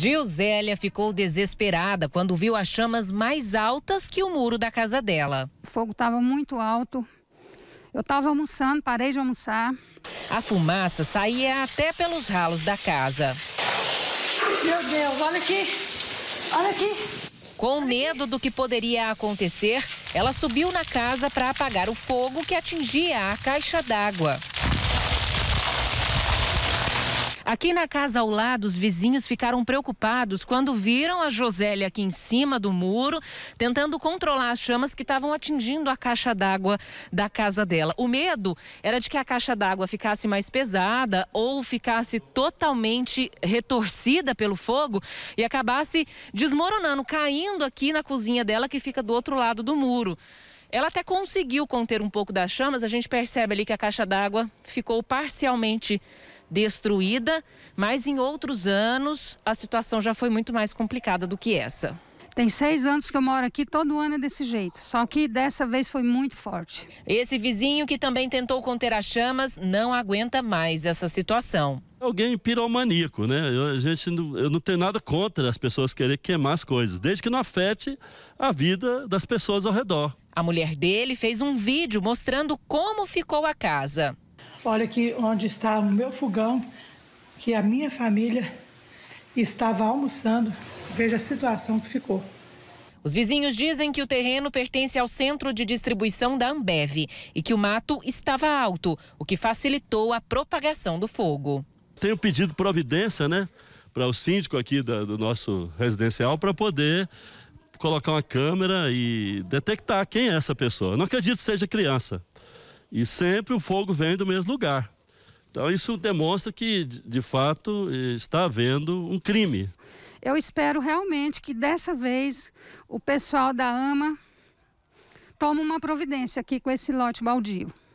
Gilzélia ficou desesperada quando viu as chamas mais altas que o muro da casa dela. O fogo estava muito alto. Eu estava almoçando, parei de almoçar. A fumaça saía até pelos ralos da casa. Meu Deus, olha aqui! Olha aqui! Com medo do que poderia acontecer, ela subiu na casa para apagar o fogo que atingia a caixa d'água. Aqui na casa ao lado, os vizinhos ficaram preocupados quando viram a Josélia aqui em cima do muro, tentando controlar as chamas que estavam atingindo a caixa d'água da casa dela. O medo era de que a caixa d'água ficasse mais pesada ou ficasse totalmente retorcida pelo fogo e acabasse desmoronando, caindo aqui na cozinha dela que fica do outro lado do muro. Ela até conseguiu conter um pouco das chamas, a gente percebe ali que a caixa d'água ficou parcialmente destruída, mas em outros anos a situação já foi muito mais complicada do que essa. Tem seis anos que eu moro aqui, todo ano é desse jeito. Só que dessa vez foi muito forte. Esse vizinho que também tentou conter as chamas não aguenta mais essa situação. É alguém piromaníaco, né? Eu, a gente, eu não tenho nada contra as pessoas querer queimar as coisas, desde que não afete a vida das pessoas ao redor. A mulher dele fez um vídeo mostrando como ficou a casa. Olha aqui onde está o meu fogão, que a minha família estava almoçando. Veja a situação que ficou. Os vizinhos dizem que o terreno pertence ao centro de distribuição da Ambev e que o mato estava alto, o que facilitou a propagação do fogo. Tenho pedido providência, né, para o síndico aqui da, do nosso residencial para poder colocar uma câmera e detectar quem é essa pessoa. Não acredito que seja criança. E sempre o fogo vem do mesmo lugar. Então isso demonstra que, de fato, está havendo um crime. Eu espero realmente que dessa vez o pessoal da AMA tome uma providência aqui com esse lote baldio.